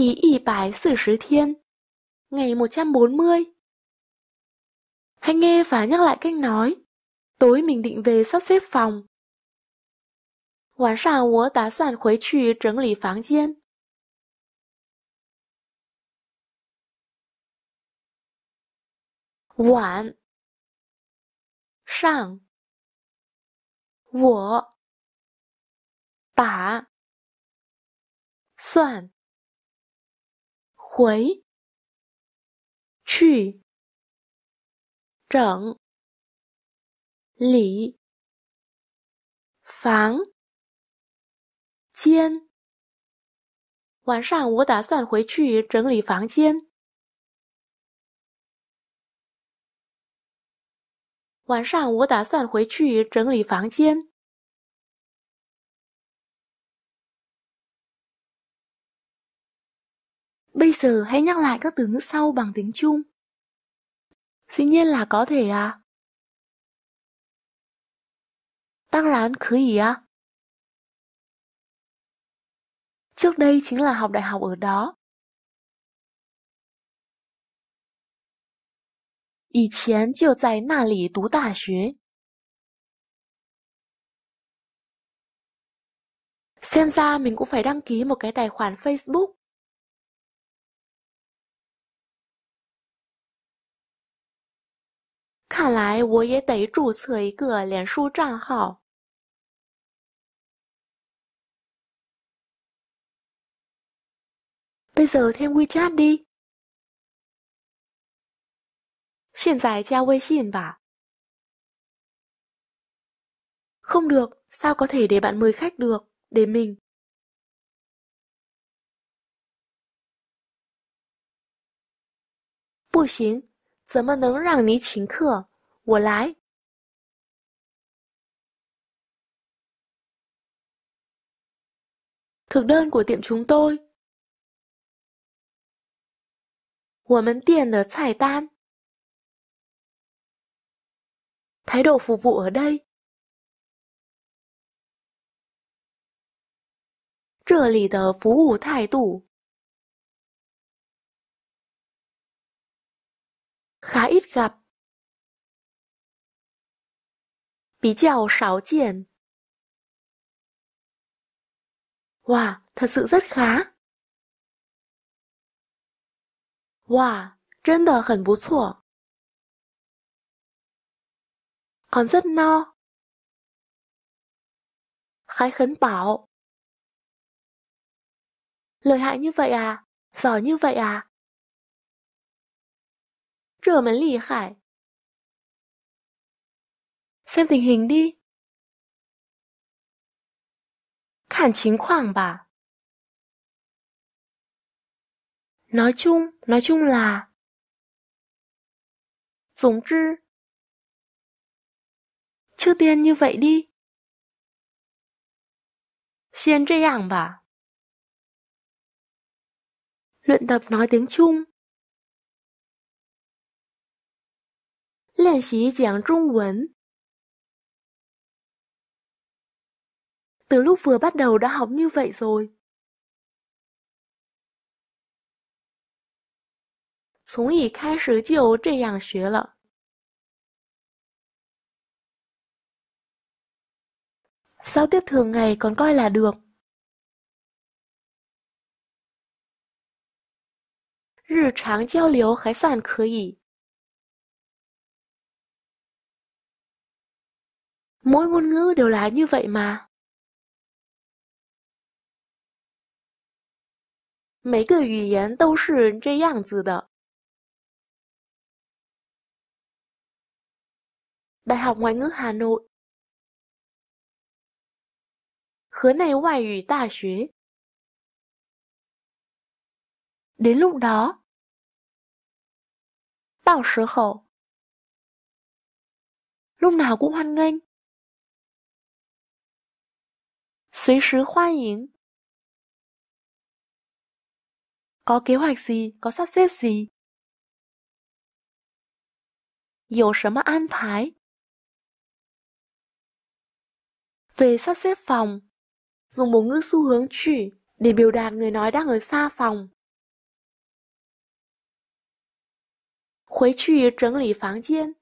第一百四十 thiên Ngày 140 Hãy nghe và nhắc lại cách nói Tối mình định về sắp xếp phòng 晚上我打算回去整理房间。晚上我打算回去整理房间。晚上我打算回去整理房间。晚上我打算回去整理房间。Bây giờ hãy nhắc lại các từ ngữ sau bằng tiếng Trung. Dĩ nhiên là có thể à. Tăng rán khứ ý à. Trước đây chính là học đại học ở đó. Ý chén chiều dài nà lì tú tả xuế. Xem ra mình cũng phải đăng ký một cái tài khoản Facebook 看来我也得注册一个脸书账号 bây giờ thêm WeChat đi. 现在加微信吧。Không được, sao có thể để bạn mời khách được, để mình. Bù xính, 怎么能让你请客？我来。Thực đơn của tiệm chúng tôi. 我们店的菜单。Thái độ phục vụ ở đây. 这里的服务态度。khá ít gặp. Bí chào sáo triển Wow, thật sự rất khá. Wow, 真的很不错. Còn rất no. Khái khấn bảo. Lời hại như vậy à? Giỏi như vậy à? 热门厉害。xem tình hình đi. Khản chính khoảng bà. Nói chung, nói chung là Tổng trư Trước tiên như vậy đi Xuyên trây ảng bà Luyện tập nói tiếng Trung 练习讲中文. Từ lúc vừa bắt đầu đã học như vậy rồi. 从一开始就这样学了。Giao tiếp thường ngày còn coi là được. Rì tráng giao liu hãy sàn khở yì. mỗi ngôn ngữ đều là như vậy mà. Mấy 个语言都是这样子的。Đại học Ngoại ngữ Hà Nội Hứa này ngoại ngữ đại học Đến lúc đó Bao 时候 Lúc nào cũng hoan nghênh 随时欢迎 có kế hoạch gì, có sắp xếp gì? 有什么安排? Về sắp xếp phòng, dùng một ngữ xu hướng chỉ để biểu đạt người nói đang ở xa phòng. 回去整理房间。